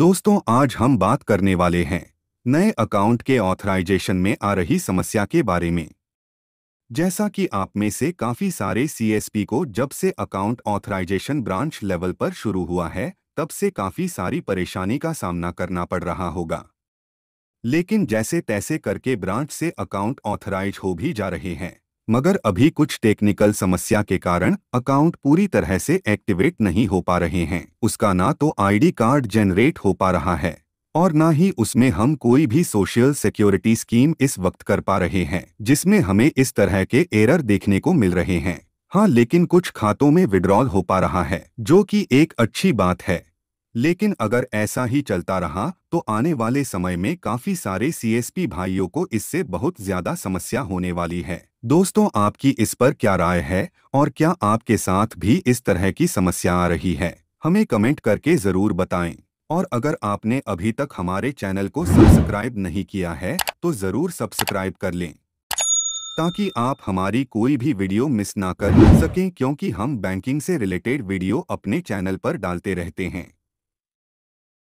दोस्तों आज हम बात करने वाले हैं नए अकाउंट के ऑथराइजेशन में आ रही समस्या के बारे में जैसा कि आप में से काफ़ी सारे सीएसपी को जब से अकाउंट ऑथराइजेशन ब्रांच लेवल पर शुरू हुआ है तब से काफ़ी सारी परेशानी का सामना करना पड़ रहा होगा लेकिन जैसे तैसे करके ब्रांच से अकाउंट ऑथराइज हो भी जा रहे हैं मगर अभी कुछ टेक्निकल समस्या के कारण अकाउंट पूरी तरह से एक्टिवेट नहीं हो पा रहे हैं उसका ना तो आईडी कार्ड जेनरेट हो पा रहा है और ना ही उसमें हम कोई भी सोशल सिक्योरिटी स्कीम इस वक्त कर पा रहे हैं जिसमें हमें इस तरह के एरर देखने को मिल रहे हैं हाँ लेकिन कुछ खातों में विड्रॉल हो पा रहा है जो कि एक अच्छी बात है लेकिन अगर ऐसा ही चलता रहा तो आने वाले समय में काफी सारे सीएसपी भाइयों को इससे बहुत ज्यादा समस्या होने वाली है दोस्तों आपकी इस पर क्या राय है और क्या आपके साथ भी इस तरह की समस्या आ रही है हमें कमेंट करके जरूर बताएं और अगर आपने अभी तक हमारे चैनल को सब्सक्राइब नहीं किया है तो जरूर सब्सक्राइब कर लें ताकि आप हमारी कोई भी वीडियो मिस ना कर सकें क्योंकि हम बैंकिंग से रिलेटेड वीडियो अपने चैनल पर डालते रहते हैं